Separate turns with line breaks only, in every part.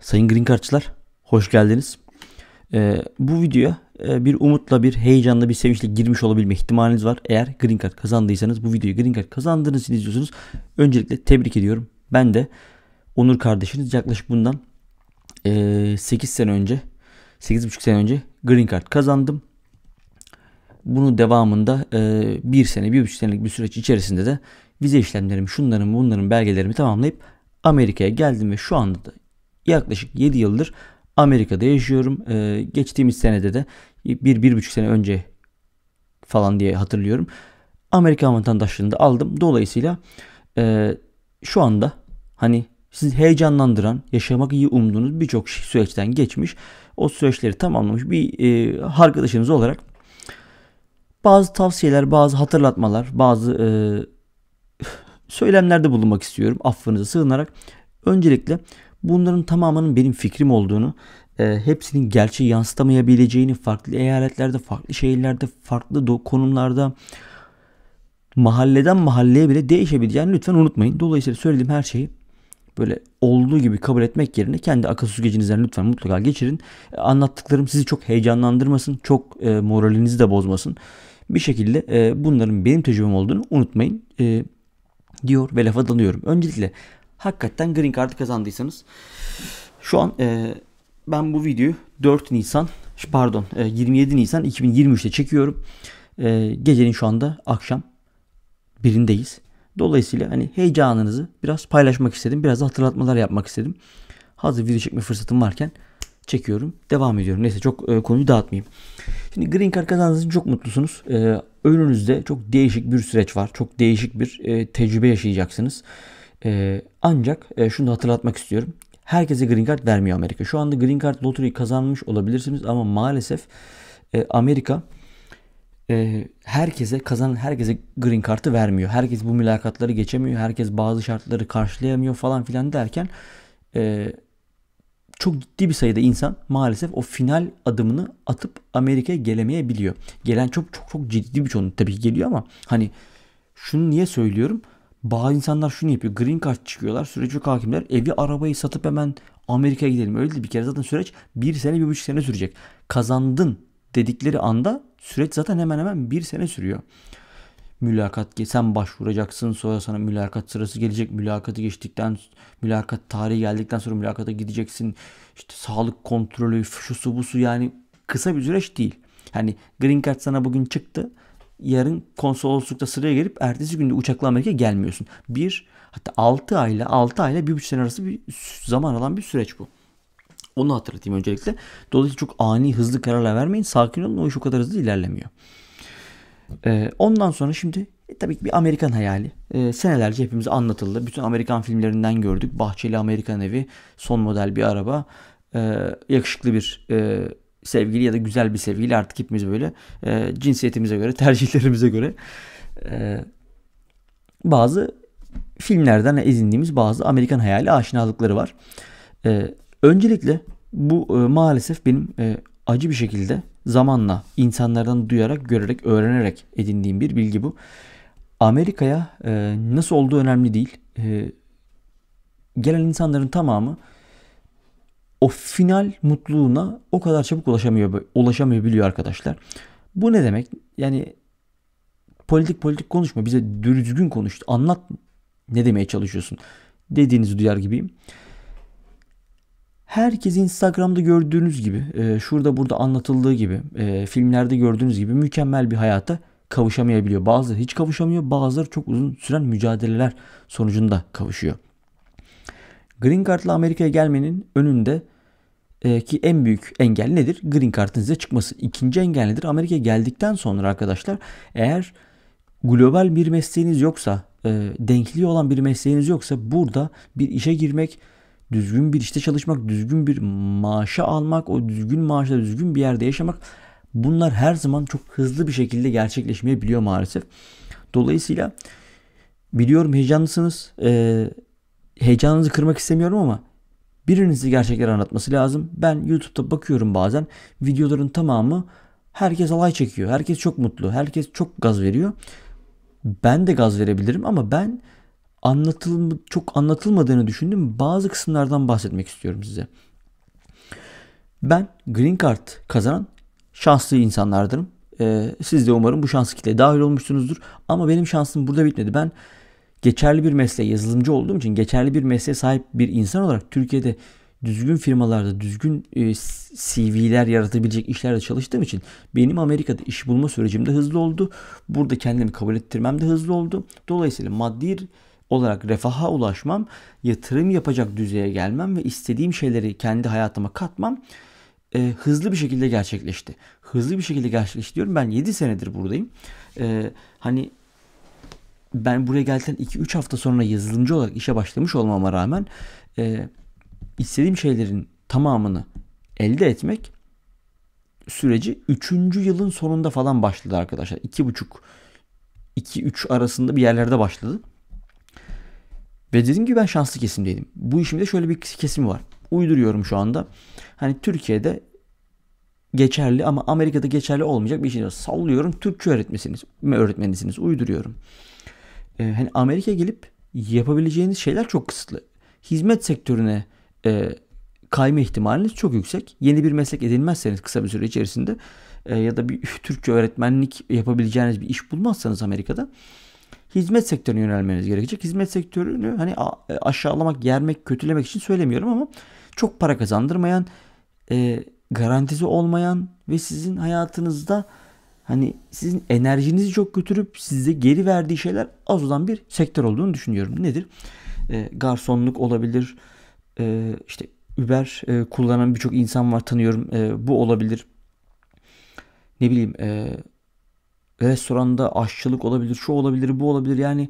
sayın Green Card'çılar hoş geldiniz. Ee, bu videoya e, bir umutla, bir heyecanla, bir sevinçle girmiş olabilme ihtimaliniz var. Eğer Green Card kazandıysanız bu videoyu Green Card kazandığınız için izliyorsunuz. Öncelikle tebrik ediyorum. Ben de Onur kardeşiniz yaklaşık bundan e, 8 sene önce, 8,5 sene önce Green Card kazandım. Bunu devamında e, bir sene, bir buçuk senelik bir süreç içerisinde de vize işlemlerimi, şunların bunların belgelerimi tamamlayıp Amerika'ya geldim ve şu anda da yaklaşık 7 yıldır Amerika'da yaşıyorum. Ee, geçtiğimiz senede de bir, bir buçuk sene önce falan diye hatırlıyorum. Amerikan vatandaşlığını da aldım. Dolayısıyla e, şu anda hani sizi heyecanlandıran, yaşamak iyi umduğunuz birçok şey süreçten geçmiş, o süreçleri tamamlamış bir e, arkadaşınız olarak bazı tavsiyeler, bazı hatırlatmalar, bazı e, söylemlerde bulunmak istiyorum affınıza sığınarak. Öncelikle Bunların tamamının benim fikrim olduğunu, e, hepsinin gerçeği yansıtamayabileceğini, farklı eyaletlerde, farklı şehirlerde, farklı konumlarda, mahalleden mahalleye bile değişebileceğini lütfen unutmayın. Dolayısıyla söylediğim her şeyi böyle olduğu gibi kabul etmek yerine kendi akıl süzgecinizden lütfen mutlaka geçirin. E, anlattıklarım sizi çok heyecanlandırmasın, çok e, moralinizi de bozmasın. Bir şekilde e, bunların benim tecrübem olduğunu unutmayın e, diyor ve lafa dalıyorum. Öncelikle hakikaten green card'ı kazandıysanız şu an e, ben bu videoyu 4 Nisan pardon e, 27 Nisan 2023'te çekiyorum. E, gecenin şu anda akşam birindeyiz. Dolayısıyla hani heyecanınızı biraz paylaşmak istedim. Biraz da hatırlatmalar yapmak istedim. Hazır video çekme fırsatım varken çekiyorum. Devam ediyorum. Neyse çok e, konuyu dağıtmayayım. Şimdi Green Card kazandığınız için çok mutlusunuz. E, önünüzde çok değişik bir süreç var. Çok değişik bir e, tecrübe yaşayacaksınız. E, ancak e, şunu da hatırlatmak istiyorum. Herkese green card vermiyor Amerika. Şu anda green card loteriyi kazanmış olabilirsiniz ama maalesef e, Amerika e, herkese kazanan herkese green kartı vermiyor. Herkes bu mülakatları geçemiyor. Herkes bazı şartları karşılayamıyor falan filan derken e, çok ciddi bir sayıda insan maalesef o final adımını atıp Amerika'ya gelemeyebiliyor. Gelen çok çok çok ciddi bir çoğunluk tabii ki geliyor ama hani şunu niye söylüyorum? Bazı insanlar şunu yapıyor. Green Card çıkıyorlar. Süreci çok hakimler. Evi arabayı satıp hemen Amerika'ya gidelim. Öyle değil. Bir kere zaten süreç bir sene bir buçuk sene sürecek. Kazandın dedikleri anda süreç zaten hemen hemen bir sene sürüyor. Mülakat sen başvuracaksın sonra sana mülakat sırası gelecek. Mülakatı geçtikten mülakat tarihi geldikten sonra mülakata gideceksin. İşte sağlık kontrolü şu su bu su yani kısa bir süreç değil. Hani green card sana bugün çıktı yarın konsoloslukta sıraya gelip ertesi günde uçakla Amerika gelmiyorsun. Bir hatta 6 ayla 6 ayla 1,5 sene arası bir zaman alan bir süreç bu. Onu hatırlatayım öncelikle. Dolayısıyla çok ani hızlı kararlar vermeyin. Sakin olun o iş o kadar hızlı ilerlemiyor. Ee, ondan sonra şimdi e, tabii ki bir Amerikan hayali. E, senelerce hepimize anlatıldı. Bütün Amerikan filmlerinden gördük. Bahçeli Amerikan evi, son model bir araba, e, yakışıklı bir e, sevgili ya da güzel bir sevgili artık hepimiz böyle e, cinsiyetimize göre, tercihlerimize göre e, bazı filmlerden ezindiğimiz bazı Amerikan hayali aşinalıkları var. E, öncelikle bu e, maalesef benim e, acı bir şekilde zamanla insanlardan duyarak, görerek, öğrenerek edindiğim bir bilgi bu. Amerika'ya e, nasıl olduğu önemli değil. E, gelen insanların tamamı o final mutluluğuna o kadar çabuk ulaşamıyor ulaşamıyor biliyor arkadaşlar. Bu ne demek? Yani politik politik konuşma. Bize düzgün konuş. Anlat ne demeye çalışıyorsun. Dediğinizi duyar gibiyim. Herkes Instagram'da gördüğünüz gibi, e, şurada burada anlatıldığı gibi, e, filmlerde gördüğünüz gibi mükemmel bir hayata kavuşamayabiliyor. Bazıları hiç kavuşamıyor, bazıları çok uzun süren mücadeleler sonucunda kavuşuyor. Green Card'la Amerika'ya gelmenin önünde e, ki en büyük engel nedir? Green kartınıza çıkması. İkinci engel nedir? Amerika'ya geldikten sonra arkadaşlar eğer global bir mesleğiniz yoksa, e, denkliği olan bir mesleğiniz yoksa burada bir işe girmek, düzgün bir işte çalışmak, düzgün bir maaşa almak, o düzgün maaşla düzgün bir yerde yaşamak bunlar her zaman çok hızlı bir şekilde gerçekleşmeyebiliyor maalesef. Dolayısıyla biliyorum heyecanlısınız. E, heyecanınızı kırmak istemiyorum ama Birinizi gerçekleri anlatması lazım. Ben YouTube'da bakıyorum bazen videoların tamamı herkes alay çekiyor. Herkes çok mutlu. Herkes çok gaz veriyor. Ben de gaz verebilirim ama ben anlatılım çok anlatılmadığını düşündüm. Bazı kısımlardan bahsetmek istiyorum size. Ben Green Card kazanan şanslı insanlardırım. Ee, siz de umarım bu şans kitleye dahil olmuşsunuzdur. Ama benim şansım burada bitmedi. Ben geçerli bir mesleğe yazılımcı olduğum için geçerli bir mesleğe sahip bir insan olarak Türkiye'de düzgün firmalarda düzgün e, CV'ler yaratabilecek işlerde çalıştığım için benim Amerika'da iş bulma sürecim de hızlı oldu. Burada kendimi kabul ettirmem de hızlı oldu. Dolayısıyla maddi olarak refaha ulaşmam, yatırım yapacak düzeye gelmem ve istediğim şeyleri kendi hayatıma katmam e, hızlı bir şekilde gerçekleşti. Hızlı bir şekilde gerçekleşti diyorum. Ben 7 senedir buradayım. E, hani ben buraya geldikten 2-3 hafta sonra yazılımcı olarak işe başlamış olmama rağmen e, istediğim şeylerin tamamını elde etmek süreci 3. yılın sonunda falan başladı arkadaşlar. 2,5 2-3 arasında bir yerlerde başladı. Ve dedim ki ben şanslı kesimdeydim. Bu işimde şöyle bir kesim var. Uyduruyorum şu anda. Hani Türkiye'de geçerli ama Amerika'da geçerli olmayacak bir şey. Sallıyorum Türkçe öğretmesiniz, öğretmenisiniz. Uyduruyorum e, hani Amerika gelip yapabileceğiniz şeyler çok kısıtlı. Hizmet sektörüne e, kayma ihtimaliniz çok yüksek. Yeni bir meslek edinmezseniz kısa bir süre içerisinde e, ya da bir Türkçe öğretmenlik yapabileceğiniz bir iş bulmazsanız Amerika'da hizmet sektörüne yönelmeniz gerekecek. Hizmet sektörünü hani e, aşağılamak, yermek, kötülemek için söylemiyorum ama çok para kazandırmayan, e, garantisi olmayan ve sizin hayatınızda hani sizin enerjinizi çok götürüp size geri verdiği şeyler az olan bir sektör olduğunu düşünüyorum. Nedir? E, garsonluk olabilir. E, işte Uber e, kullanan birçok insan var tanıyorum. E, bu olabilir. Ne bileyim e, restoranda aşçılık olabilir. Şu olabilir, bu olabilir. Yani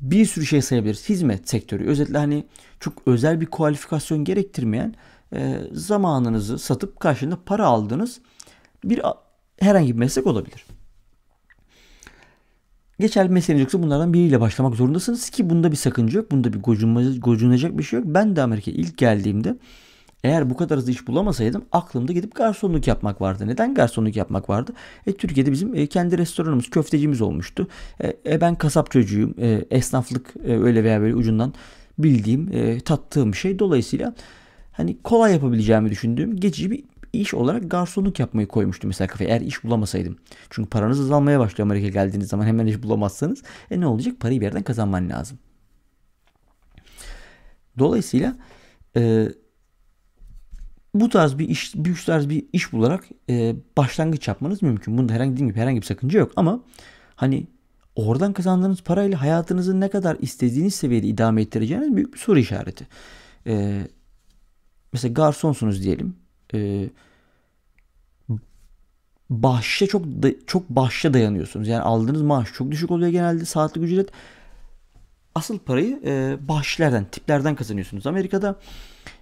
bir sürü şey sayabiliriz. Hizmet sektörü. Özetle hani çok özel bir kualifikasyon gerektirmeyen e, zamanınızı satıp karşılığında para aldığınız bir herhangi bir meslek olabilir. Geçerli bir mesleğiniz yoksa bunlardan biriyle başlamak zorundasınız ki bunda bir sakınca yok. Bunda bir gocunacak bir şey yok. Ben de Amerika'ya ilk geldiğimde eğer bu kadar hızlı iş bulamasaydım aklımda gidip garsonluk yapmak vardı. Neden garsonluk yapmak vardı? E, Türkiye'de bizim e, kendi restoranımız, köftecimiz olmuştu. E, e, ben kasap çocuğuyum. E, esnaflık e, öyle veya böyle ucundan bildiğim, e, tattığım şey. Dolayısıyla hani kolay yapabileceğimi düşündüğüm geçici bir iş olarak garsonluk yapmayı koymuştum mesela kafaya eğer iş bulamasaydım. Çünkü paranız azalmaya başlıyor Amerika'ya geldiğiniz zaman hemen iş bulamazsanız e ne olacak parayı bir yerden kazanman lazım. Dolayısıyla e, bu tarz bir iş, bir üç tarz bir iş bularak e, başlangıç yapmanız mümkün. Bunda herhangi dediğim gibi herhangi bir sakınca yok ama hani oradan kazandığınız parayla hayatınızı ne kadar istediğiniz seviyede idame ettireceğiniz büyük bir soru işareti. E, mesela garsonsunuz diyelim e, bahşişe çok da, çok bahşişe dayanıyorsunuz. Yani aldığınız maaş çok düşük oluyor genelde saatlik ücret. Asıl parayı e, bahşişlerden, tiplerden kazanıyorsunuz. Amerika'da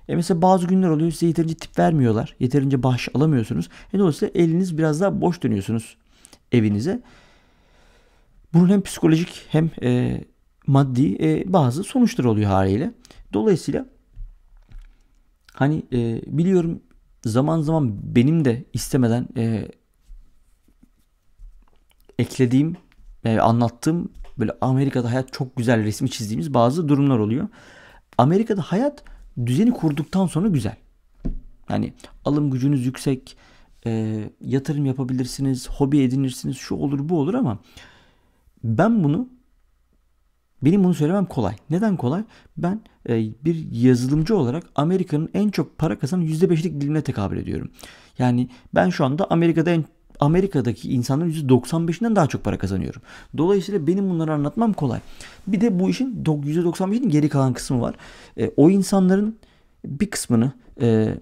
e mesela bazı günler oluyor size yeterince tip vermiyorlar. Yeterince bahşiş alamıyorsunuz. E dolayısıyla eliniz biraz daha boş dönüyorsunuz evinize. Bunun hem psikolojik hem e, maddi e, bazı sonuçları oluyor haliyle. Dolayısıyla hani e, biliyorum zaman zaman benim de istemeden e, eklediğim, e, anlattığım böyle Amerika'da hayat çok güzel resmi çizdiğimiz bazı durumlar oluyor. Amerika'da hayat düzeni kurduktan sonra güzel. Yani alım gücünüz yüksek, e, yatırım yapabilirsiniz, hobi edinirsiniz, şu olur bu olur ama ben bunu benim bunu söylemem kolay. Neden kolay? Ben e, bir yazılımcı olarak Amerika'nın en çok para kazanan %5'lik dilimine tekabül ediyorum. Yani ben şu anda Amerika'da en Amerika'daki insanların %95'inden daha çok para kazanıyorum. Dolayısıyla benim bunları anlatmam kolay. Bir de bu işin %95'inin geri kalan kısmı var. E, o insanların bir kısmını e,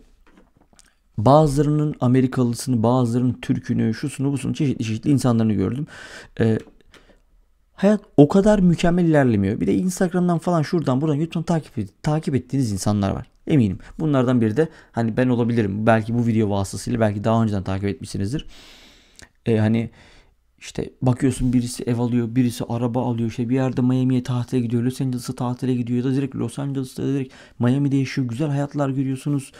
bazılarının Amerikalısını, bazılarının Türk'ünü, şusunu, busunu çeşitli çeşitli insanlarını gördüm. E, hayat o kadar mükemmel ilerlemiyor. Bir de Instagram'dan falan şuradan buradan YouTube'dan takip, takip ettiğiniz insanlar var. Eminim. Bunlardan biri de hani ben olabilirim. Belki bu video vasıtasıyla belki daha önceden takip etmişsinizdir. Ee, hani işte bakıyorsun birisi ev alıyor, birisi araba alıyor. Şey bir yerde Miami'ye tatile gidiyor, Los Angeles'a tatile gidiyor ya da direkt Los Angeles'ta direkt Miami'de yaşıyor. Güzel hayatlar görüyorsunuz.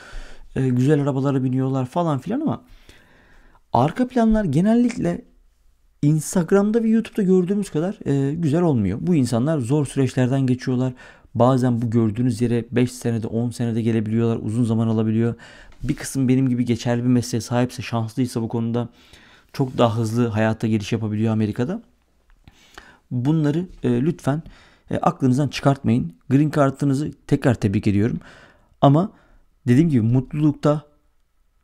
Ee, güzel arabalara biniyorlar falan filan ama arka planlar genellikle Instagram'da ve YouTube'da gördüğümüz kadar e, güzel olmuyor. Bu insanlar zor süreçlerden geçiyorlar. Bazen bu gördüğünüz yere 5 senede 10 senede gelebiliyorlar. Uzun zaman alabiliyor. Bir kısım benim gibi geçerli bir mesleğe sahipse şanslıysa bu konuda çok daha hızlı hayata giriş yapabiliyor Amerika'da. Bunları e, lütfen e, aklınızdan çıkartmayın. Green Card'ınızı tekrar tebrik ediyorum. Ama dediğim gibi mutlulukta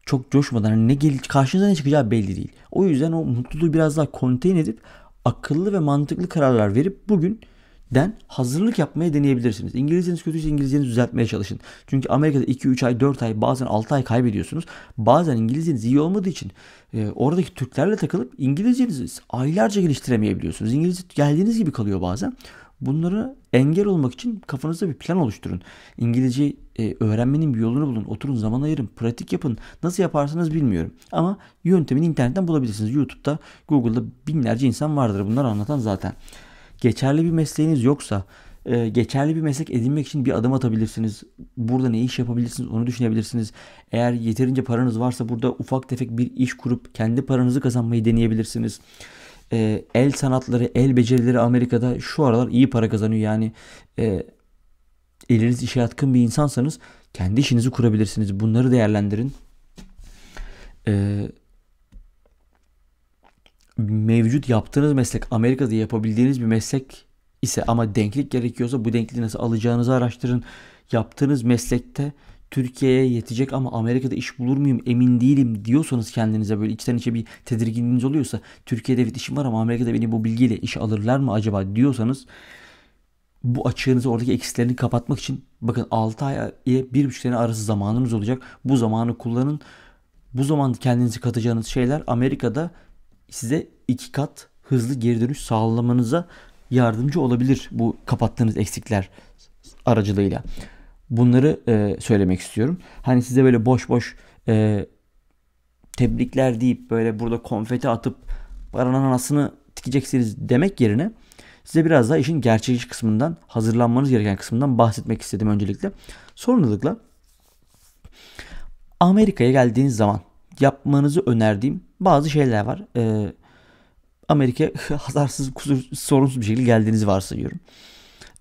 çok coşmadan hani ne gel karşınıza ne çıkacağı belli değil. O yüzden o mutluluğu biraz daha konteyn edip akıllı ve mantıklı kararlar verip bugünden hazırlık yapmaya deneyebilirsiniz. İngilizceniz kötüyse İngilizcenizi düzeltmeye çalışın. Çünkü Amerika'da 2-3 ay, 4 ay, bazen 6 ay kaybediyorsunuz. Bazen İngilizceniz iyi olmadığı için e, oradaki Türklerle takılıp İngilizcenizi aylarca geliştiremeyebiliyorsunuz. İngilizce geldiğiniz gibi kalıyor bazen. Bunları engel olmak için kafanızda bir plan oluşturun. İngilizce e, öğrenmenin bir yolunu bulun. Oturun, zaman ayırın, pratik yapın. Nasıl yaparsanız bilmiyorum. Ama yöntemini internetten bulabilirsiniz. YouTube'da, Google'da binlerce insan vardır bunları anlatan zaten. Geçerli bir mesleğiniz yoksa e, geçerli bir meslek edinmek için bir adım atabilirsiniz. Burada ne iş yapabilirsiniz onu düşünebilirsiniz. Eğer yeterince paranız varsa burada ufak tefek bir iş kurup kendi paranızı kazanmayı deneyebilirsiniz e, el sanatları, el becerileri Amerika'da şu aralar iyi para kazanıyor. Yani e, eliniz işe yatkın bir insansanız kendi işinizi kurabilirsiniz. Bunları değerlendirin. Eee mevcut yaptığınız meslek Amerika'da yapabildiğiniz bir meslek ise ama denklik gerekiyorsa bu denkliği nasıl alacağınızı araştırın. Yaptığınız meslekte Türkiye'ye yetecek ama Amerika'da iş bulur muyum emin değilim diyorsanız kendinize böyle içten içe bir tedirginliğiniz oluyorsa Türkiye'de evet işim var ama Amerika'da beni bu bilgiyle iş alırlar mı acaba diyorsanız bu açığınızı oradaki eksilerini kapatmak için bakın 6 ay ile 1,5 sene arası zamanınız olacak. Bu zamanı kullanın. Bu zaman kendinizi katacağınız şeyler Amerika'da size iki kat hızlı geri dönüş sağlamanıza yardımcı olabilir bu kapattığınız eksikler aracılığıyla. Bunları e, söylemek istiyorum. Hani size böyle boş boş e, tebrikler deyip böyle burada konfeti atıp paranın anasını tikeceksiniz demek yerine size biraz daha işin gerçekçi kısmından hazırlanmanız gereken kısmından bahsetmek istedim öncelikle. Sonralıkla Amerika'ya geldiğiniz zaman yapmanızı önerdiğim bazı şeyler var. Ee, Amerika hasarsız, kusursuz, sorunsuz bir şekilde geldiğinizi varsayıyorum.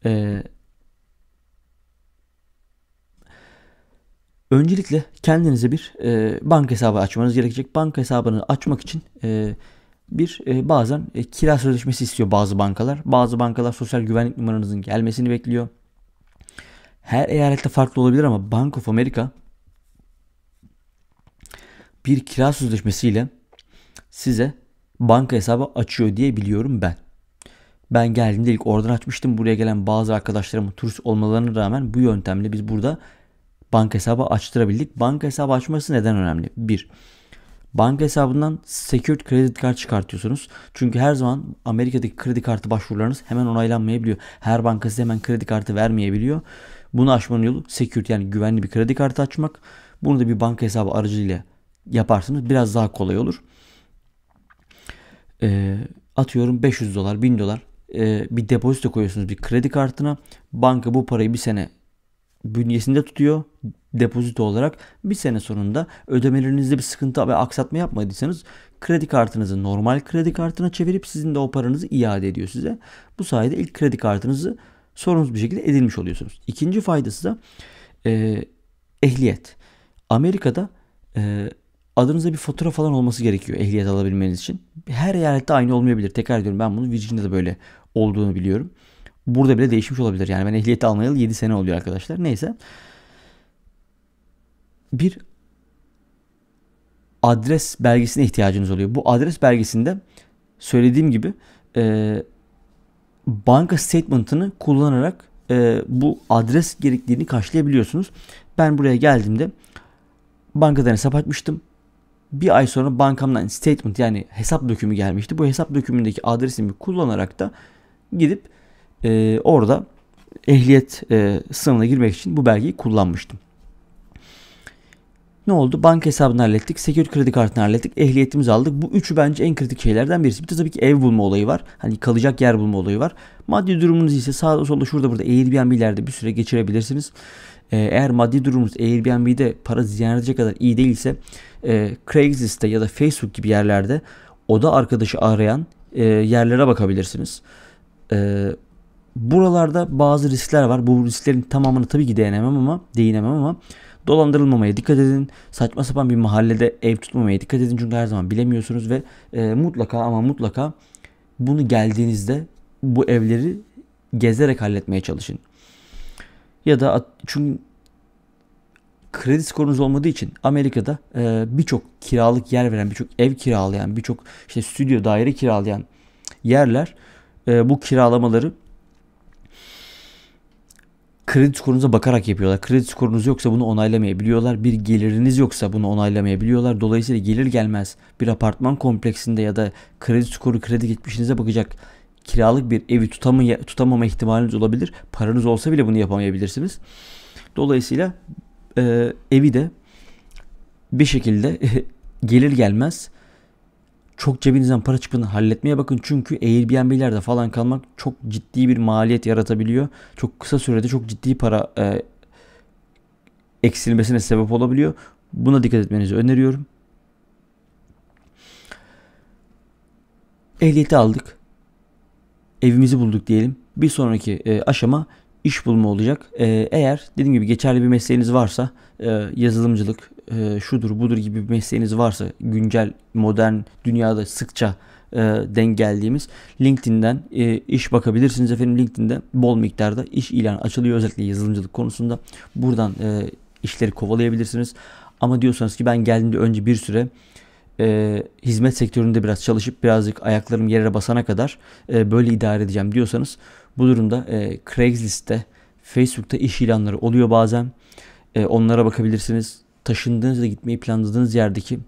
Ee, Öncelikle kendinize bir e, banka hesabı açmanız gerekecek. Banka hesabını açmak için e, bir e, bazen e, kira sözleşmesi istiyor bazı bankalar. Bazı bankalar sosyal güvenlik numaranızın gelmesini bekliyor. Her eyalette farklı olabilir ama Bank of America bir kira sözleşmesiyle size banka hesabı açıyor diye biliyorum ben. Ben geldiğimde ilk oradan açmıştım. Buraya gelen bazı arkadaşlarımın turist olmalarına rağmen bu yöntemle biz burada banka hesabı açtırabildik. Banka hesabı açması neden önemli? 1. Banka hesabından secured kredi kartı çıkartıyorsunuz. Çünkü her zaman Amerika'daki kredi kartı başvurularınız hemen onaylanmayabiliyor. Her banka size hemen kredi kartı vermeyebiliyor. Bunu açmanın yolu secured yani güvenli bir kredi kartı açmak. Bunu da bir banka hesabı aracılığıyla yaparsanız biraz daha kolay olur. E, atıyorum 500 dolar 1000 dolar e, bir depozito koyuyorsunuz bir kredi kartına. Banka bu parayı bir sene bünyesinde tutuyor depozito olarak bir sene sonunda ödemelerinizde bir sıkıntı ve aksatma yapmadıysanız kredi kartınızı normal kredi kartına çevirip sizin de o paranızı iade ediyor size. Bu sayede ilk kredi kartınızı sorunsuz bir şekilde edinmiş oluyorsunuz. İkinci faydası da e, ehliyet. Amerika'da e, adınıza bir fotoğraf falan olması gerekiyor ehliyet alabilmeniz için. Her eyalette aynı olmayabilir. Tekrar ediyorum ben bunu Virginia'da böyle olduğunu biliyorum. Burada bile değişmiş olabilir. Yani ben ehliyeti almayalı 7 sene oluyor arkadaşlar. Neyse. Bir adres belgesine ihtiyacınız oluyor. Bu adres belgesinde söylediğim gibi e, banka statement'ını kullanarak e, bu adres gerekliliğini karşılayabiliyorsunuz. Ben buraya geldiğimde bankadan hesap açmıştım. Bir ay sonra bankamdan statement yani hesap dökümü gelmişti. Bu hesap dökümündeki adresimi kullanarak da gidip e, orada ehliyet e, sınavına girmek için bu belgeyi kullanmıştım. Ne oldu? Bank hesabını hallettik. Secure kredi kartını hallettik. Ehliyetimizi aldık. Bu üçü bence en kritik şeylerden birisi. Bir de tabii ki ev bulma olayı var. Hani kalacak yer bulma olayı var. Maddi durumunuz ise sağda solda şurada burada Airbnb'lerde bir süre geçirebilirsiniz. Ee, eğer maddi durumunuz Airbnb'de para ziyan edecek kadar iyi değilse e, Craigslist'te ya da Facebook gibi yerlerde oda arkadaşı arayan e, yerlere bakabilirsiniz. E, buralarda bazı riskler var. Bu risklerin tamamını tabii ki değinemem ama değinemem ama dolandırılmamaya dikkat edin. Saçma sapan bir mahallede ev tutmamaya dikkat edin. Çünkü her zaman bilemiyorsunuz ve e, mutlaka ama mutlaka bunu geldiğinizde bu evleri gezerek halletmeye çalışın. Ya da çünkü kredi skorunuz olmadığı için Amerika'da e, birçok kiralık yer veren, birçok ev kiralayan, birçok işte stüdyo daire kiralayan yerler e, bu kiralamaları kredi skorunuza bakarak yapıyorlar. Kredi skorunuz yoksa bunu onaylamayabiliyorlar. Bir geliriniz yoksa bunu onaylamayabiliyorlar. Dolayısıyla gelir gelmez bir apartman kompleksinde ya da kredi skoru kredi geçmişinize bakacak kiralık bir evi tutamaya, tutamama ihtimaliniz olabilir. Paranız olsa bile bunu yapamayabilirsiniz. Dolayısıyla e, evi de bir şekilde gelir gelmez çok cebinizden para çıktığını halletmeye bakın. Çünkü Airbnb'lerde falan kalmak çok ciddi bir maliyet yaratabiliyor. Çok kısa sürede çok ciddi para e, eksilmesine sebep olabiliyor. Buna dikkat etmenizi öneriyorum. Ehliyeti aldık. Evimizi bulduk diyelim. Bir sonraki e, aşama iş bulma olacak. E, eğer dediğim gibi geçerli bir mesleğiniz varsa e, yazılımcılık, e, şudur budur gibi bir mesleğiniz varsa güncel modern dünyada sıkça e, denk geldiğimiz LinkedIn'den e, iş bakabilirsiniz efendim LinkedIn'de bol miktarda iş ilanı açılıyor özellikle yazılımcılık konusunda buradan e, işleri kovalayabilirsiniz ama diyorsanız ki ben geldiğimde önce bir süre e, hizmet sektöründe biraz çalışıp birazcık ayaklarım yere basana kadar e, böyle idare edeceğim diyorsanız bu durumda e, Craigslist'te Facebook'ta iş ilanları oluyor bazen. E, onlara bakabilirsiniz taşındığınız ya da gitmeyi planladığınız yerdeki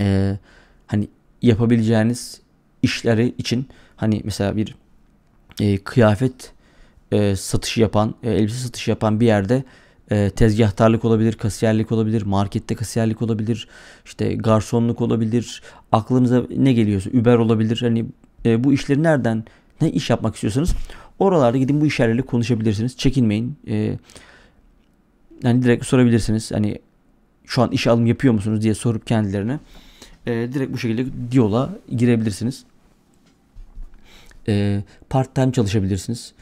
e, hani yapabileceğiniz işleri için hani mesela bir e, kıyafet e, satışı yapan, e, elbise satışı yapan bir yerde e, tezgahtarlık olabilir, kasiyerlik olabilir, markette kasiyerlik olabilir, işte garsonluk olabilir, aklınıza ne geliyorsa Uber olabilir. Hani e, bu işleri nereden ne iş yapmak istiyorsanız oralarda gidin bu işlerle konuşabilirsiniz. Çekinmeyin. E, yani direkt sorabilirsiniz. Hani şu an iş alım yapıyor musunuz diye sorup kendilerine e, direkt bu şekilde diyola girebilirsiniz. E, part time çalışabilirsiniz.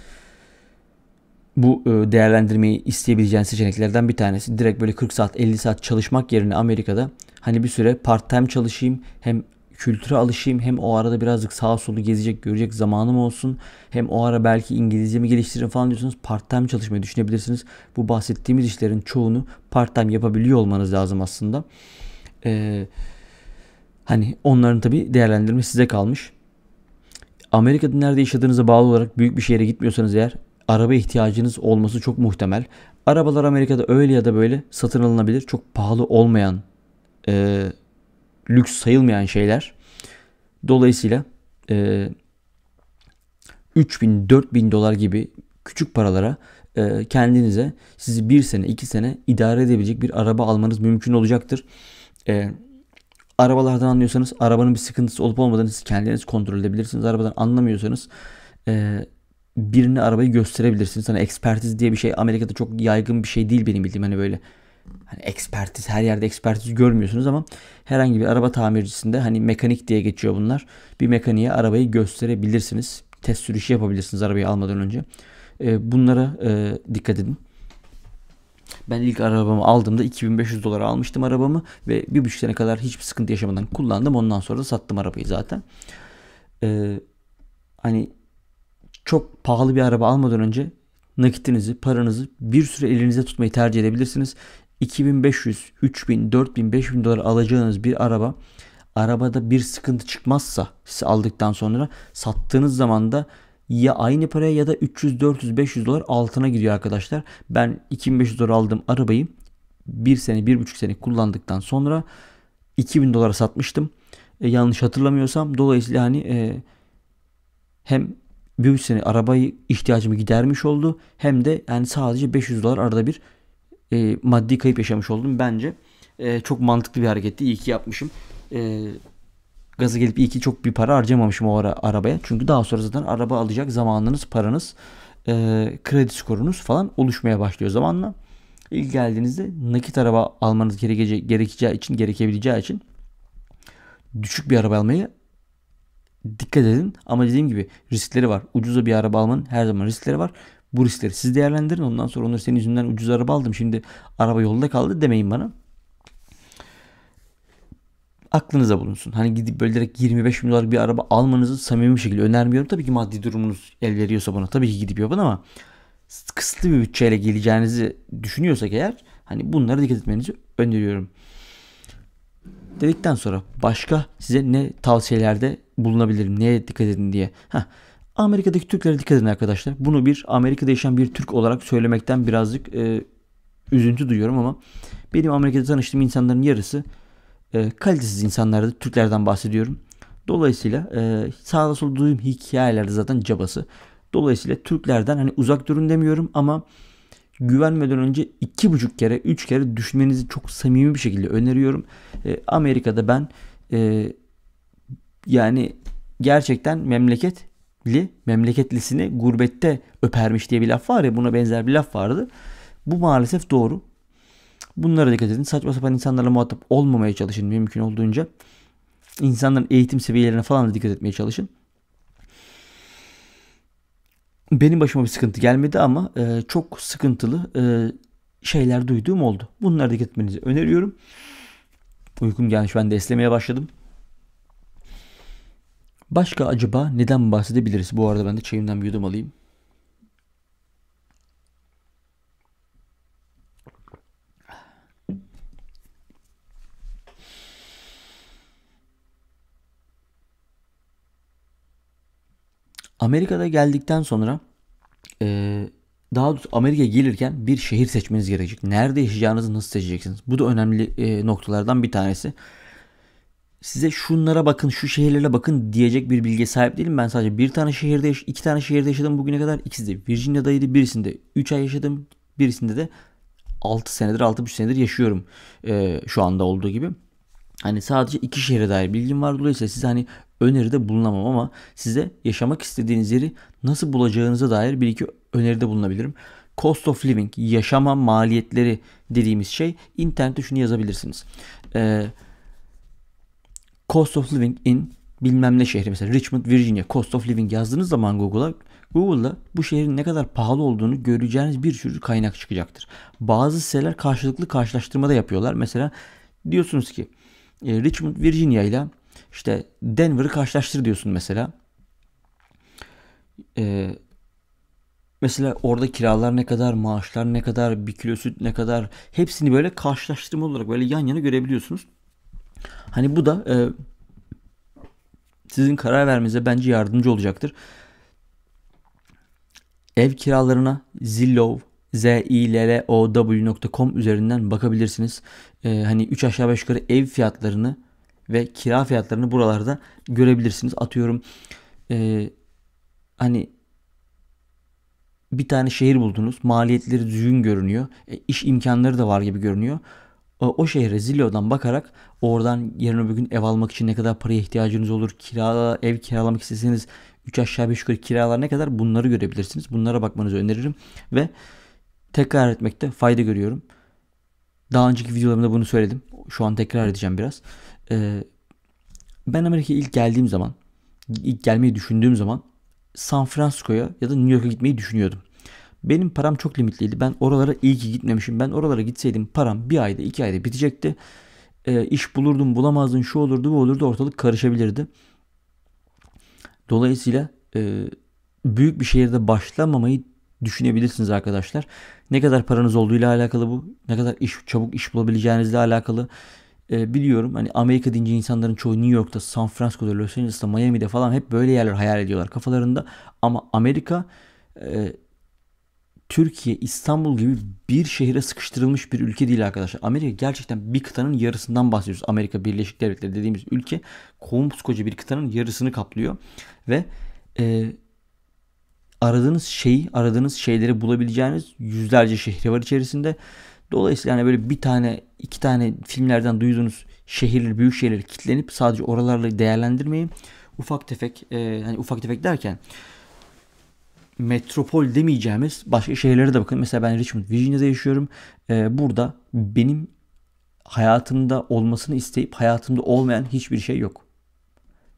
Bu e, değerlendirmeyi isteyebileceğiniz seçeneklerden bir tanesi. Direkt böyle 40 saat 50 saat çalışmak yerine Amerika'da hani bir süre part time çalışayım hem kültüre alışayım hem o arada birazcık sağa solu gezecek görecek zamanım olsun hem o ara belki İngilizcemi geliştiririm falan diyorsanız part time çalışmayı düşünebilirsiniz. Bu bahsettiğimiz işlerin çoğunu part time yapabiliyor olmanız lazım aslında. Ee, hani onların tabi değerlendirme size kalmış. Amerika'da nerede yaşadığınıza bağlı olarak büyük bir şehre gitmiyorsanız eğer araba ihtiyacınız olması çok muhtemel. Arabalar Amerika'da öyle ya da böyle satın alınabilir. Çok pahalı olmayan e, lüks sayılmayan şeyler. Dolayısıyla e, 3000-4000 dolar gibi küçük paralara e, kendinize sizi bir sene iki sene idare edebilecek bir araba almanız mümkün olacaktır. E, arabalardan anlıyorsanız arabanın bir sıkıntısı olup olmadığını siz kendiniz kontrol edebilirsiniz. Arabadan anlamıyorsanız e, birine arabayı gösterebilirsiniz. Hani ekspertiz diye bir şey Amerika'da çok yaygın bir şey değil benim bildiğim. Hani böyle hani ekspertiz her yerde ekspertiz görmüyorsunuz ama herhangi bir araba tamircisinde hani mekanik diye geçiyor bunlar. Bir mekaniğe arabayı gösterebilirsiniz. Test sürüşü yapabilirsiniz arabayı almadan önce. Ee, bunlara e, dikkat edin. Ben ilk arabamı aldığımda 2500 dolar almıştım arabamı ve bir buçuk sene kadar hiçbir sıkıntı yaşamadan kullandım. Ondan sonra da sattım arabayı zaten. Ee, hani çok pahalı bir araba almadan önce nakitinizi, paranızı bir süre elinizde tutmayı tercih edebilirsiniz. 2500, 3000, 4000, 5000 dolar alacağınız bir araba arabada bir sıkıntı çıkmazsa siz aldıktan sonra sattığınız zaman da ya aynı paraya ya da 300, 400, 500 dolar altına gidiyor arkadaşlar. Ben 2500 dolar aldığım arabayı bir sene, bir buçuk sene kullandıktan sonra 2000 dolara satmıştım. E, yanlış hatırlamıyorsam. Dolayısıyla hani e, hem bir sene arabayı ihtiyacımı gidermiş oldu hem de yani sadece 500 dolar arada bir e, maddi kayıp yaşamış oldum. Bence e, çok mantıklı bir hareketti. İyi ki yapmışım. E, gaza gelip iyi ki çok bir para harcamamışım o ara arabaya. Çünkü daha sonra zaten araba alacak zamanınız, paranız, e, kredi skorunuz falan oluşmaya başlıyor zamanla. İlk geldiğinizde nakit araba almanız gereke, gerekeceği için, gerekebileceği için düşük bir araba almayı dikkat edin. Ama dediğim gibi riskleri var. Ucuza bir araba almanın her zaman riskleri var. Bu riskleri siz değerlendirin. Ondan sonra onları senin yüzünden ucuz araba aldım. Şimdi araba yolda kaldı demeyin bana. Aklınıza bulunsun. Hani gidip böyle direkt 25 bin dolar bir araba almanızı samimi bir şekilde önermiyorum. Tabii ki maddi durumunuz el veriyorsa buna tabii ki gidip yapın ama kısıtlı bir bütçeyle geleceğinizi düşünüyorsak eğer hani bunlara dikkat etmenizi öneriyorum. Dedikten sonra başka size ne tavsiyelerde bulunabilirim, neye dikkat edin diye. Heh, Amerika'daki Türklere dikkat edin arkadaşlar. Bunu bir Amerika'da yaşayan bir Türk olarak söylemekten birazcık e, üzüntü duyuyorum ama benim Amerika'da tanıştığım insanların yarısı e, kalitesiz insanlardı. Türklerden bahsediyorum. Dolayısıyla e, sağda solda duyduğum hikayelerde zaten cabası. Dolayısıyla Türklerden hani uzak durun demiyorum ama güvenmeden önce iki buçuk kere üç kere düşünmenizi çok samimi bir şekilde öneriyorum. E, Amerika'da ben e, yani gerçekten memleket li memleketlisini gurbette öpermiş diye bir laf var ya buna benzer bir laf vardı. Bu maalesef doğru. Bunlara dikkat edin. Saçma sapan insanlarla muhatap olmamaya çalışın mümkün olduğunca. İnsanların eğitim seviyelerine falan da dikkat etmeye çalışın. Benim başıma bir sıkıntı gelmedi ama e, çok sıkıntılı e, şeyler duyduğum oldu. Bunlara dikkat etmenizi öneriyorum. Uykum gelmiş ben de eslemeye başladım. Başka acaba neden bahsedebiliriz? Bu arada ben de çayımdan bir yudum alayım. Amerika'da geldikten sonra e, daha doğrusu Amerika'ya gelirken bir şehir seçmeniz gerekecek. Nerede yaşayacağınızı nasıl seçeceksiniz? Bu da önemli e, noktalardan bir tanesi size şunlara bakın şu şehirlere bakın diyecek bir bilgiye sahip değilim. Ben sadece bir tane şehirde iki tane şehirde yaşadım bugüne kadar. İkisi de Virginia'daydı. Birisinde 3 ay yaşadım. Birisinde de 6 senedir 6,5 senedir yaşıyorum e, şu anda olduğu gibi. Hani sadece iki şehre dair bilgim var. Dolayısıyla size hani öneride bulunamam ama size yaşamak istediğiniz yeri nasıl bulacağınıza dair bir iki öneride bulunabilirim. Cost of living, yaşama maliyetleri dediğimiz şey internette şunu yazabilirsiniz. Eee cost of living in bilmem ne şehri mesela Richmond Virginia cost of living yazdığınız zaman Google'a Google'da bu şehrin ne kadar pahalı olduğunu göreceğiniz bir sürü kaynak çıkacaktır. Bazı siteler karşılıklı karşılaştırma da yapıyorlar. Mesela diyorsunuz ki e, Richmond Virginia ile işte Denver'ı karşılaştır diyorsun mesela. Ee, mesela orada kiralar ne kadar, maaşlar ne kadar, bir kilo süt ne kadar hepsini böyle karşılaştırma olarak böyle yan yana görebiliyorsunuz. Hani bu da e, sizin karar vermenize bence yardımcı olacaktır. Ev kiralarına Zillow, zillow.com üzerinden bakabilirsiniz. Ee, hani 3 aşağı 5 yukarı ev fiyatlarını ve kira fiyatlarını buralarda görebilirsiniz. Atıyorum e, hani bir tane şehir buldunuz. Maliyetleri düzgün görünüyor. E, iş imkanları da var gibi görünüyor o, şehre Zillow'dan bakarak oradan yarın öbür gün ev almak için ne kadar paraya ihtiyacınız olur, kira, ev kiralamak isteseniz 3 aşağı 5 yukarı kiralar ne kadar bunları görebilirsiniz. Bunlara bakmanızı öneririm ve tekrar etmekte fayda görüyorum. Daha önceki videolarımda bunu söyledim. Şu an tekrar edeceğim biraz. Ee, ben Amerika'ya ilk geldiğim zaman, ilk gelmeyi düşündüğüm zaman San Francisco'ya ya da New York'a gitmeyi düşünüyordum. Benim param çok limitliydi. Ben oralara iyi ki gitmemişim. Ben oralara gitseydim param bir ayda iki ayda bitecekti. E, iş bulurdum bulamazdım. şu olurdu bu olurdu ortalık karışabilirdi. Dolayısıyla e, büyük bir şehirde başlamamayı düşünebilirsiniz arkadaşlar. Ne kadar paranız olduğuyla alakalı bu. Ne kadar iş çabuk iş bulabileceğinizle alakalı. E, biliyorum hani Amerika deyince insanların çoğu New York'ta, San Francisco'da, Los Angeles'ta, Miami'de falan hep böyle yerler hayal ediyorlar kafalarında. Ama Amerika e, Türkiye İstanbul gibi bir şehre sıkıştırılmış bir ülke değil arkadaşlar. Amerika gerçekten bir kıtanın yarısından bahsediyoruz. Amerika Birleşik Devletleri dediğimiz ülke koskoca bir kıtanın yarısını kaplıyor ve e, aradığınız şeyi, aradığınız şeyleri bulabileceğiniz yüzlerce şehri var içerisinde. Dolayısıyla yani böyle bir tane, iki tane filmlerden duyduğunuz şehirleri, büyük şehirleri kitlenip sadece oralarla değerlendirmeyin. Ufak tefek, e, hani ufak tefek derken metropol demeyeceğimiz başka şehirlere de bakın. Mesela ben Richmond, Virginia'da yaşıyorum. Ee, burada benim hayatımda olmasını isteyip hayatımda olmayan hiçbir şey yok.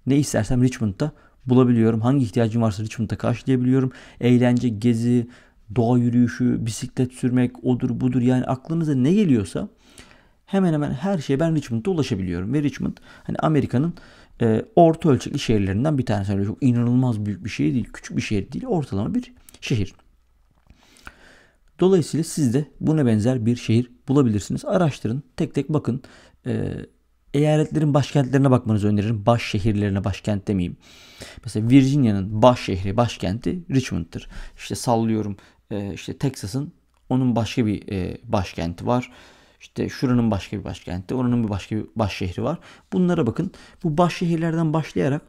Ne istersem Richmond'da bulabiliyorum. Hangi ihtiyacım varsa Richmond'da karşılayabiliyorum. Eğlence, gezi, doğa yürüyüşü, bisiklet sürmek, odur budur yani aklınıza ne geliyorsa hemen hemen her şeye ben Richmond'da ulaşabiliyorum. Ve Richmond hani Amerika'nın e, orta ölçekli şehirlerinden bir tanesi. Öyle çok inanılmaz büyük bir şehir değil. Küçük bir şehir değil. Ortalama bir şehir. Dolayısıyla siz de buna benzer bir şehir bulabilirsiniz. Araştırın. Tek tek bakın. E, eyaletlerin başkentlerine bakmanızı öneririm. Baş şehirlerine başkent demeyeyim. Mesela Virginia'nın baş şehri, başkenti Richmond'tır. İşte sallıyorum e, işte Texas'ın onun başka bir e, başkenti var. İşte şuranın başka bir başkenti, oranın bir başka bir baş şehri var. Bunlara bakın. Bu baş şehirlerden başlayarak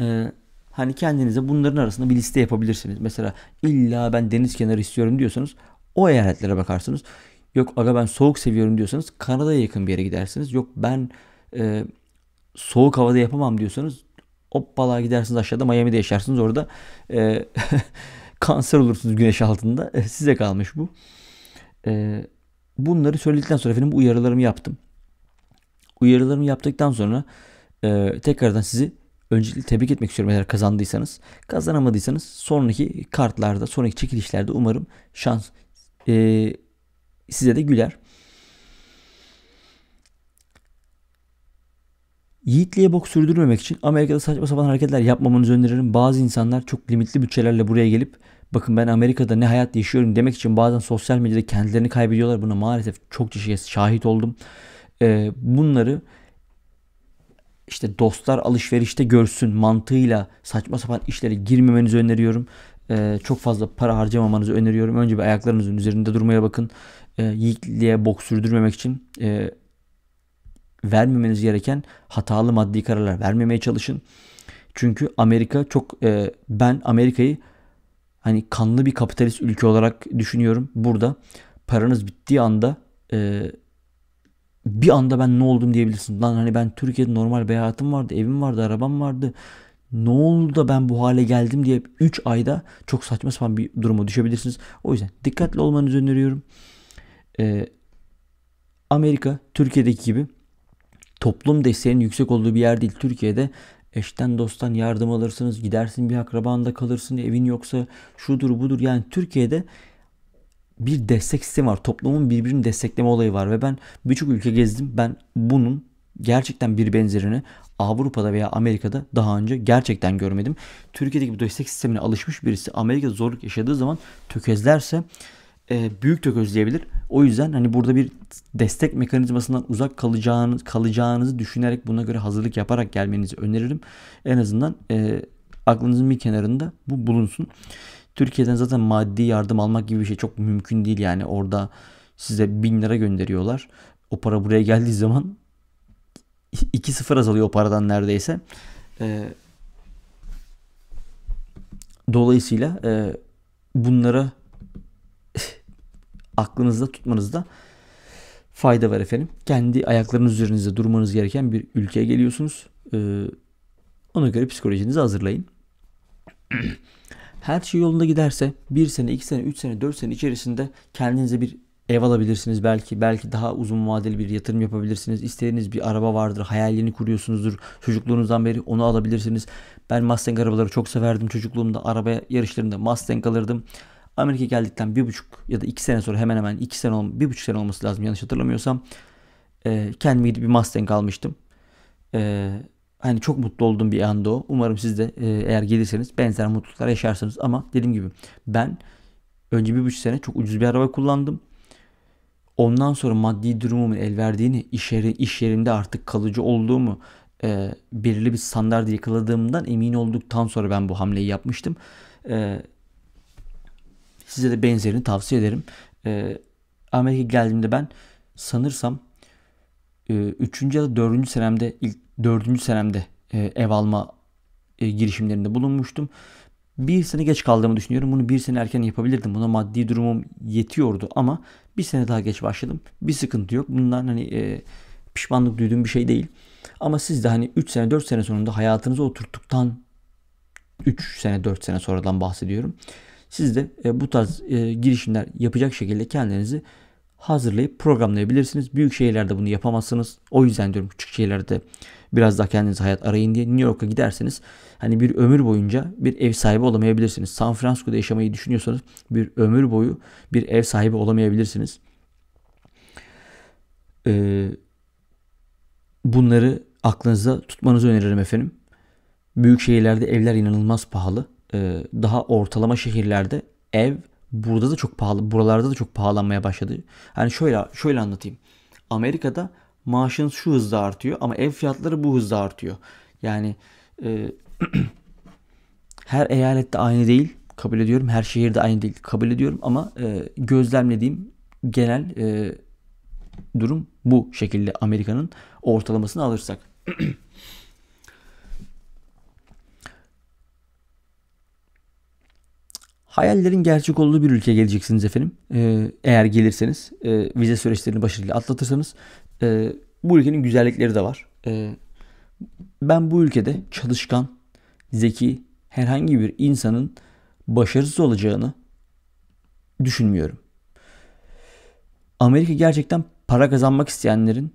e, hani kendinize bunların arasında bir liste yapabilirsiniz. Mesela illa ben deniz kenarı istiyorum diyorsanız o eyaletlere bakarsınız. Yok aga ben soğuk seviyorum diyorsanız Kanada'ya yakın bir yere gidersiniz. Yok ben e, soğuk havada yapamam diyorsanız hoppala gidersiniz aşağıda Miami'de yaşarsınız orada e, kanser olursunuz güneş altında. E, size kalmış bu. E, bunları söyledikten sonra efendim uyarılarımı yaptım. Uyarılarımı yaptıktan sonra e, tekrardan sizi öncelikle tebrik etmek istiyorum eğer kazandıysanız. Kazanamadıysanız sonraki kartlarda, sonraki çekilişlerde umarım şans e, size de güler. Yiğitliğe bok sürdürmemek için Amerika'da saçma sapan hareketler yapmamanızı öneririm. Bazı insanlar çok limitli bütçelerle buraya gelip bakın ben Amerika'da ne hayat yaşıyorum demek için bazen sosyal medyada kendilerini kaybediyorlar. Buna maalesef çok kişiye şahit oldum. E, bunları işte dostlar alışverişte görsün mantığıyla saçma sapan işlere girmemenizi öneriyorum. Ee, çok fazla para harcamamanızı öneriyorum. Önce bir ayaklarınızın üzerinde durmaya bakın. Ee, yiğitliğe bok sürdürmemek için e, vermemeniz gereken hatalı maddi kararlar vermemeye çalışın. Çünkü Amerika çok e, ben Amerika'yı hani kanlı bir kapitalist ülke olarak düşünüyorum. Burada paranız bittiği anda e, bir anda ben ne oldum diyebilirsin. Lan hani ben Türkiye'de normal bir hayatım vardı, evim vardı, arabam vardı. Ne oldu da ben bu hale geldim diye 3 ayda çok saçma sapan bir duruma düşebilirsiniz. O yüzden dikkatli olmanızı öneriyorum. E, Amerika Türkiye'deki gibi toplum desteğinin yüksek olduğu bir yer değil. Türkiye'de eşten dosttan yardım alırsınız. Gidersin bir akrabanda kalırsın. Evin yoksa şudur budur. Yani Türkiye'de bir destek sistemi var. Toplumun birbirini destekleme olayı var ve ben birçok ülke gezdim. Ben bunun gerçekten bir benzerini Avrupa'da veya Amerika'da daha önce gerçekten görmedim. Türkiye'deki bu destek sistemine alışmış birisi Amerika'da zorluk yaşadığı zaman tökezlerse e, büyük tökezleyebilir. O yüzden hani burada bir destek mekanizmasından uzak kalacağınız, kalacağınızı düşünerek buna göre hazırlık yaparak gelmenizi öneririm. En azından e, aklınızın bir kenarında bu bulunsun. Türkiye'den zaten maddi yardım almak gibi bir şey çok mümkün değil yani orada size bin lira gönderiyorlar. O para buraya geldiği zaman 2 sıfır azalıyor o paradan neredeyse. E, dolayısıyla e, bunlara aklınızda tutmanızda fayda var efendim. Kendi ayaklarınız üzerinizde durmanız gereken bir ülkeye geliyorsunuz. Ee, ona göre psikolojinizi hazırlayın. Her şey yolunda giderse 1 sene, 2 sene, 3 sene, 4 sene içerisinde kendinize bir ev alabilirsiniz belki. Belki daha uzun vadeli bir yatırım yapabilirsiniz. İstediğiniz bir araba vardır. Hayalini kuruyorsunuzdur. Çocukluğunuzdan beri onu alabilirsiniz. Ben Mustang arabaları çok severdim çocukluğumda. Araba yarışlarında Mustang alırdım. Amerika geldikten bir buçuk ya da iki sene sonra hemen hemen iki sene olm, bir buçuk sene olması lazım yanlış hatırlamıyorsam. E, kendime gidip bir Mustang almıştım. E, hani çok mutlu olduğum bir anda o. Umarım siz de e, eğer gelirseniz benzer mutluluklar yaşarsınız. Ama dediğim gibi ben önce bir buçuk sene çok ucuz bir araba kullandım. Ondan sonra maddi durumumun el verdiğini, iş, yeri, iş yerimde artık kalıcı olduğumu, e, belirli bir standart yakaladığımdan emin olduktan sonra ben bu hamleyi yapmıştım. E, Size de benzerini tavsiye ederim. E, ee, Amerika geldiğimde ben sanırsam e, ya da 4. senemde ilk 4. senemde e, ev alma e, girişimlerinde bulunmuştum. Bir sene geç kaldığımı düşünüyorum. Bunu bir sene erken yapabilirdim. Buna maddi durumum yetiyordu ama bir sene daha geç başladım. Bir sıkıntı yok. Bunlar hani e, pişmanlık duyduğum bir şey değil. Ama siz de hani 3 sene 4 sene sonunda hayatınızı oturttuktan 3 sene 4 sene sonradan bahsediyorum. Siz de e, bu tarz e, girişimler yapacak şekilde kendinizi hazırlayıp programlayabilirsiniz. Büyük şehirlerde bunu yapamazsınız. O yüzden diyorum küçük şehirlerde biraz daha kendinize hayat arayın diye New York'a giderseniz hani bir ömür boyunca bir ev sahibi olamayabilirsiniz. San Francisco'da yaşamayı düşünüyorsanız bir ömür boyu bir ev sahibi olamayabilirsiniz. E, bunları aklınıza tutmanızı öneririm efendim. Büyük şehirlerde evler inanılmaz pahalı. E, daha ortalama şehirlerde ev burada da çok pahalı, buralarda da çok pahalanmaya başladı. Yani şöyle şöyle anlatayım. Amerika'da maaşınız şu hızda artıyor ama ev fiyatları bu hızda artıyor. Yani e, her eyalette aynı değil. Kabul ediyorum. Her şehirde aynı değil. Kabul ediyorum ama e, gözlemlediğim genel e, durum bu şekilde Amerika'nın ortalamasını alırsak. Hayallerin gerçek olduğu bir ülkeye geleceksiniz efendim. Ee, eğer gelirseniz, e, vize süreçlerini başarıyla atlatırsanız e, bu ülkenin güzellikleri de var. E, ben bu ülkede çalışkan, zeki, herhangi bir insanın başarısız olacağını düşünmüyorum. Amerika gerçekten para kazanmak isteyenlerin,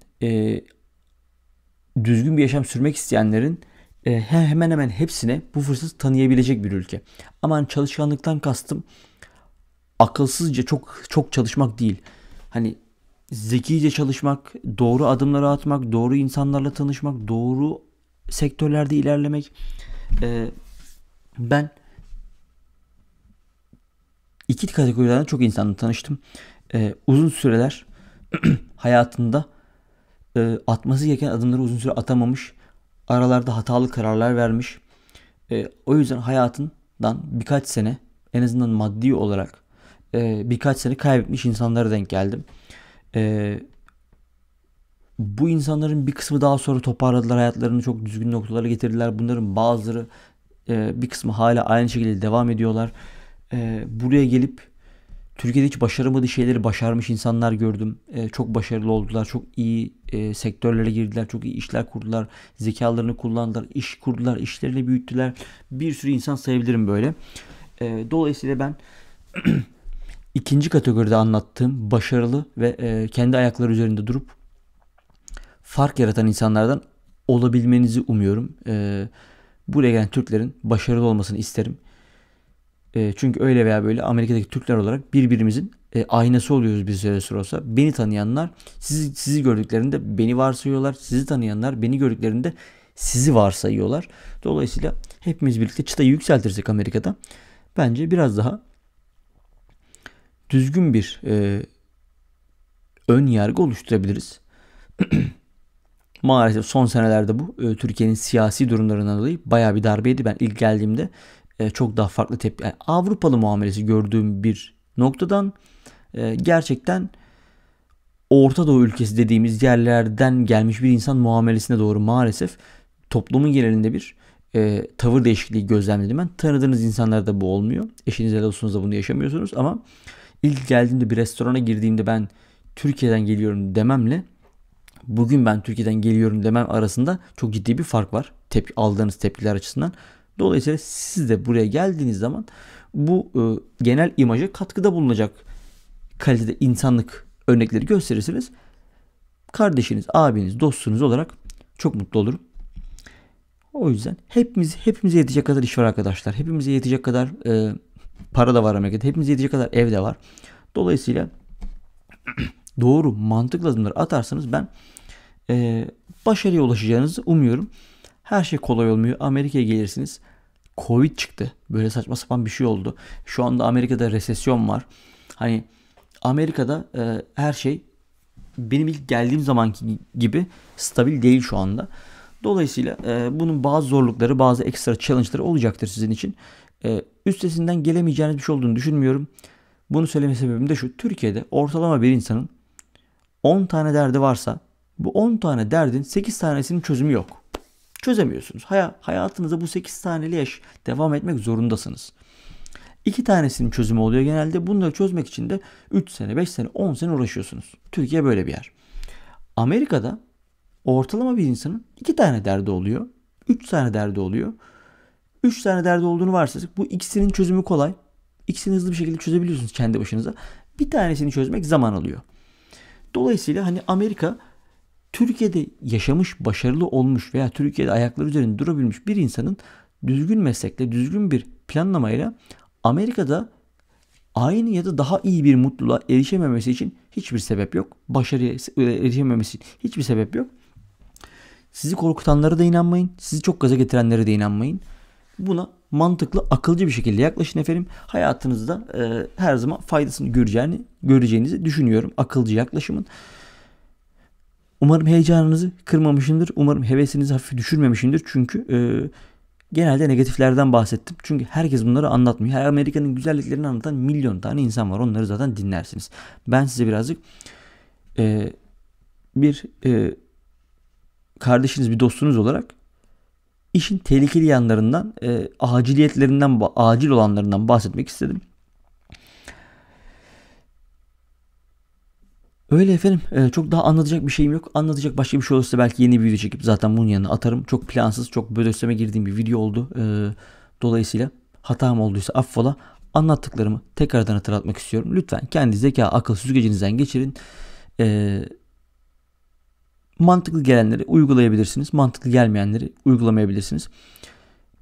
düzgün bir yaşam sürmek isteyenlerin e, hemen hemen hepsine bu fırsatı tanıyabilecek bir ülke. Aman çalışkanlıktan kastım akılsızca çok çok çalışmak değil. Hani zekice çalışmak, doğru adımları atmak, doğru insanlarla tanışmak, doğru sektörlerde ilerlemek. E, ben iki kategoriden çok insanla tanıştım. E, uzun süreler hayatında e, atması gereken adımları uzun süre atamamış aralarda hatalı kararlar vermiş. E, o yüzden hayatından birkaç sene en azından maddi olarak e, birkaç sene kaybetmiş insanlara denk geldim. E, bu insanların bir kısmı daha sonra toparladılar hayatlarını çok düzgün noktalara getirdiler. Bunların bazıları e, bir kısmı hala aynı şekilde devam ediyorlar. E, buraya gelip Türkiye'de hiç başaramadığı şeyleri başarmış insanlar gördüm. E, çok başarılı oldular. Çok iyi e, sektörlere girdiler. Çok iyi işler kurdular. Zekalarını kullandılar. iş kurdular. işlerini büyüttüler. Bir sürü insan sayabilirim böyle. E, dolayısıyla ben ikinci kategoride anlattığım başarılı ve e, kendi ayakları üzerinde durup fark yaratan insanlardan olabilmenizi umuyorum. E, buraya gelen Türklerin başarılı olmasını isterim. E, çünkü öyle veya böyle Amerika'daki Türkler olarak birbirimizin e, aynası oluyoruz bir süre sonra olsa. Beni tanıyanlar sizi, sizi gördüklerinde beni varsayıyorlar. Sizi tanıyanlar beni gördüklerinde sizi varsayıyorlar. Dolayısıyla hepimiz birlikte çıtayı yükseltirsek Amerika'da bence biraz daha düzgün bir e, ön yargı oluşturabiliriz. Maalesef son senelerde bu e, Türkiye'nin siyasi durumlarından dolayı baya bir darbeydi. Ben ilk geldiğimde e, çok daha farklı tepki. Yani Avrupalı muamelesi gördüğüm bir noktadan e, gerçekten Orta Doğu ülkesi dediğimiz yerlerden gelmiş bir insan muamelesine doğru maalesef toplumun genelinde bir e, tavır değişikliği gözlemledim ben. Tanıdığınız insanlarda bu olmuyor. Eşinizle dostunuzla bunu yaşamıyorsunuz ama ilk geldiğimde bir restorana girdiğimde ben Türkiye'den geliyorum dememle bugün ben Türkiye'den geliyorum demem arasında çok ciddi bir fark var. Tep aldığınız tepkiler açısından Dolayısıyla siz de buraya geldiğiniz zaman bu e, genel imaja katkıda bulunacak kalitede insanlık örnekleri gösterirseniz kardeşiniz, abiniz, dostunuz olarak çok mutlu olurum. O yüzden hepimiz hepimize yetecek kadar iş var arkadaşlar. Hepimize yetecek kadar e, para da var memlekette. Hepimize yetecek kadar ev de var. Dolayısıyla doğru mantıklı adımları atarsanız ben e, başarıya ulaşacağınızı umuyorum. Her şey kolay olmuyor. Amerika'ya gelirsiniz. Covid çıktı. Böyle saçma sapan bir şey oldu. Şu anda Amerika'da resesyon var. Hani Amerika'da e, her şey benim ilk geldiğim zamanki gibi stabil değil şu anda. Dolayısıyla e, bunun bazı zorlukları, bazı ekstra challenge'ları olacaktır sizin için. E, üstesinden gelemeyeceğiniz bir şey olduğunu düşünmüyorum. Bunu söyleme sebebim de şu. Türkiye'de ortalama bir insanın 10 tane derdi varsa bu 10 tane derdin 8 tanesinin çözümü yok çözemiyorsunuz. Hay- hayatınızda bu 8 taneli yaş devam etmek zorundasınız. İki tanesinin çözümü oluyor genelde. Bunları çözmek için de 3 sene, 5 sene, 10 sene uğraşıyorsunuz. Türkiye böyle bir yer. Amerika'da ortalama bir insanın 2 tane derdi oluyor. 3 tane derdi oluyor. 3 tane derdi olduğunu varsaysak bu ikisinin çözümü kolay. İkisini hızlı bir şekilde çözebiliyorsunuz kendi başınıza. Bir tanesini çözmek zaman alıyor. Dolayısıyla hani Amerika Türkiye'de yaşamış, başarılı olmuş veya Türkiye'de ayakları üzerinde durabilmiş bir insanın düzgün meslekle, düzgün bir planlamayla Amerika'da aynı ya da daha iyi bir mutluluğa erişememesi için hiçbir sebep yok. Başarıya e, erişememesi için hiçbir sebep yok. Sizi korkutanlara da inanmayın. Sizi çok gaza getirenlere de inanmayın. Buna mantıklı, akılcı bir şekilde yaklaşın efendim. Hayatınızda e, her zaman faydasını göreceğini, göreceğinizi düşünüyorum. Akılcı yaklaşımın. Umarım heyecanınızı kırmamışımdır. Umarım hevesinizi hafif düşürmemişimdir. Çünkü e, genelde negatiflerden bahsettim. Çünkü herkes bunları anlatmıyor. Amerika'nın güzelliklerini anlatan milyon tane insan var. Onları zaten dinlersiniz. Ben size birazcık e, bir e, kardeşiniz, bir dostunuz olarak işin tehlikeli yanlarından, e, aciliyetlerinden, acil olanlarından bahsetmek istedim. Öyle efendim e, çok daha anlatacak bir şeyim yok. Anlatacak başka bir şey olursa belki yeni bir video çekip zaten bunun yanına atarım. Çok plansız çok bödösleme girdiğim bir video oldu. E, dolayısıyla hatam olduysa affola. Anlattıklarımı tekrardan hatırlatmak istiyorum. Lütfen kendi zeka akıl süzgecinizden geçirin. E, mantıklı gelenleri uygulayabilirsiniz. Mantıklı gelmeyenleri uygulamayabilirsiniz.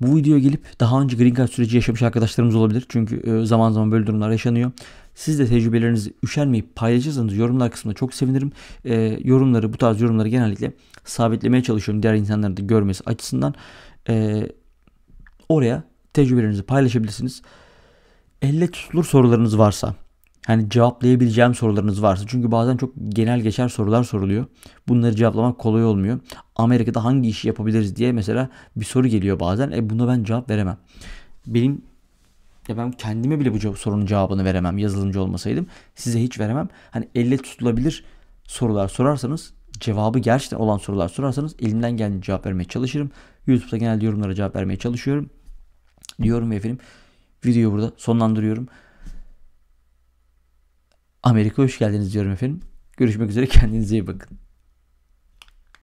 Bu videoya gelip daha önce green card süreci yaşamış arkadaşlarımız olabilir. Çünkü zaman zaman böyle durumlar yaşanıyor. Siz de tecrübelerinizi üşenmeyip paylaşırsanız yorumlar kısmında çok sevinirim. E, yorumları bu tarz yorumları genellikle sabitlemeye çalışıyorum diğer insanların da görmesi açısından. E, oraya tecrübelerinizi paylaşabilirsiniz. Elle tutulur sorularınız varsa yani cevaplayabileceğim sorularınız varsa. Çünkü bazen çok genel geçer sorular soruluyor. Bunları cevaplamak kolay olmuyor. Amerika'da hangi işi yapabiliriz diye mesela bir soru geliyor bazen. E buna ben cevap veremem. Benim ya ben kendime bile bu sorunun cevabını veremem yazılımcı olmasaydım. Size hiç veremem. Hani elle tutulabilir sorular sorarsanız cevabı gerçekten olan sorular sorarsanız elimden gelen cevap vermeye çalışırım. YouTube'da genelde yorumlara cevap vermeye çalışıyorum. Diyorum ve efendim videoyu burada sonlandırıyorum. Amerika hoş geldiniz diyorum efendim. Görüşmek üzere kendinize iyi bakın.